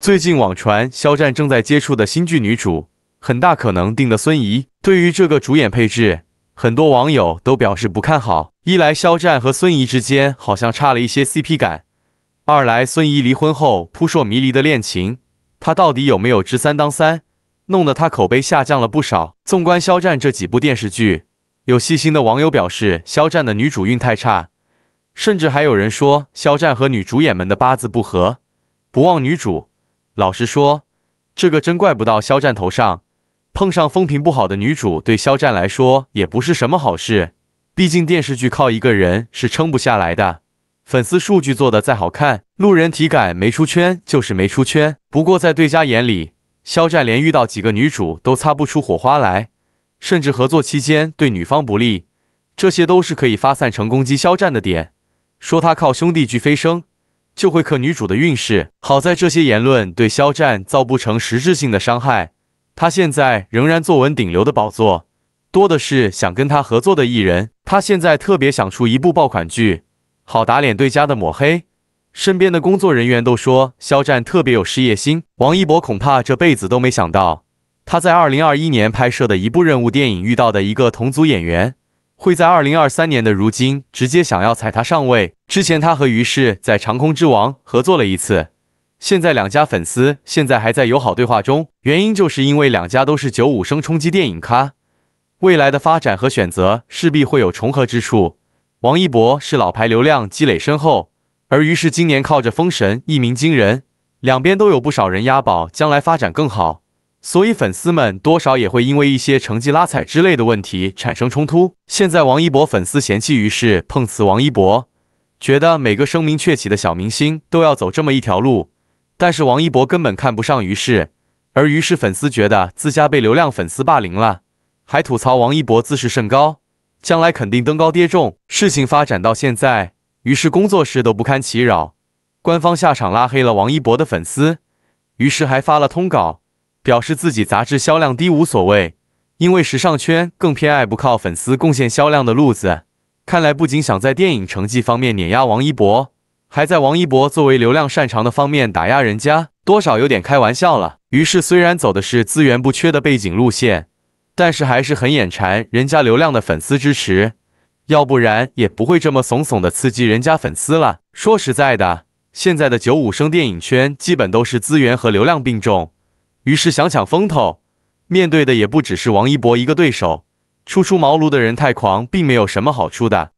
最近网传肖战正在接触的新剧女主，很大可能定的孙怡。对于这个主演配置，很多网友都表示不看好。一来肖战和孙怡之间好像差了一些 CP 感；二来孙怡离婚后扑朔迷离的恋情，她到底有没有值三当三，弄得她口碑下降了不少。纵观肖战这几部电视剧，有细心的网友表示肖战的女主运太差，甚至还有人说肖战和女主演们的八字不合，不忘女主。老实说，这个真怪不到肖战头上。碰上风评不好的女主，对肖战来说也不是什么好事。毕竟电视剧靠一个人是撑不下来的，粉丝数据做的再好看，路人体感没出圈就是没出圈。不过在对家眼里，肖战连遇到几个女主都擦不出火花来，甚至合作期间对女方不利，这些都是可以发散成攻击肖战的点。说他靠兄弟剧飞升。就会克女主的运势。好在这些言论对肖战造不成实质性的伤害，他现在仍然坐稳顶流的宝座，多的是想跟他合作的艺人。他现在特别想出一部爆款剧，好打脸对家的抹黑。身边的工作人员都说肖战特别有事业心。王一博恐怕这辈子都没想到，他在2021年拍摄的一部任务电影遇到的一个同组演员，会在2023年的如今直接想要踩他上位。之前他和于适在《长空之王》合作了一次，现在两家粉丝现在还在友好对话中，原因就是因为两家都是九五生冲击电影咖，未来的发展和选择势必会有重合之处。王一博是老牌流量积累深厚，而于适今年靠着《封神》一鸣惊人，两边都有不少人押宝将来发展更好，所以粉丝们多少也会因为一些成绩拉踩之类的问题产生冲突。现在王一博粉丝嫌弃于适碰瓷王一博。觉得每个声名鹊起的小明星都要走这么一条路，但是王一博根本看不上于适，而于适粉丝觉得自家被流量粉丝霸凌了，还吐槽王一博自视甚高，将来肯定登高跌重。事情发展到现在，于适工作室都不堪其扰，官方下场拉黑了王一博的粉丝，于是还发了通稿，表示自己杂志销量低无所谓，因为时尚圈更偏爱不靠粉丝贡献销量的路子。看来不仅想在电影成绩方面碾压王一博，还在王一博作为流量擅长的方面打压人家，多少有点开玩笑了。于是虽然走的是资源不缺的背景路线，但是还是很眼馋人家流量的粉丝支持，要不然也不会这么怂怂的刺激人家粉丝了。说实在的，现在的九五生电影圈基本都是资源和流量并重，于是想抢风头，面对的也不只是王一博一个对手。初出茅庐的人太狂，并没有什么好处的。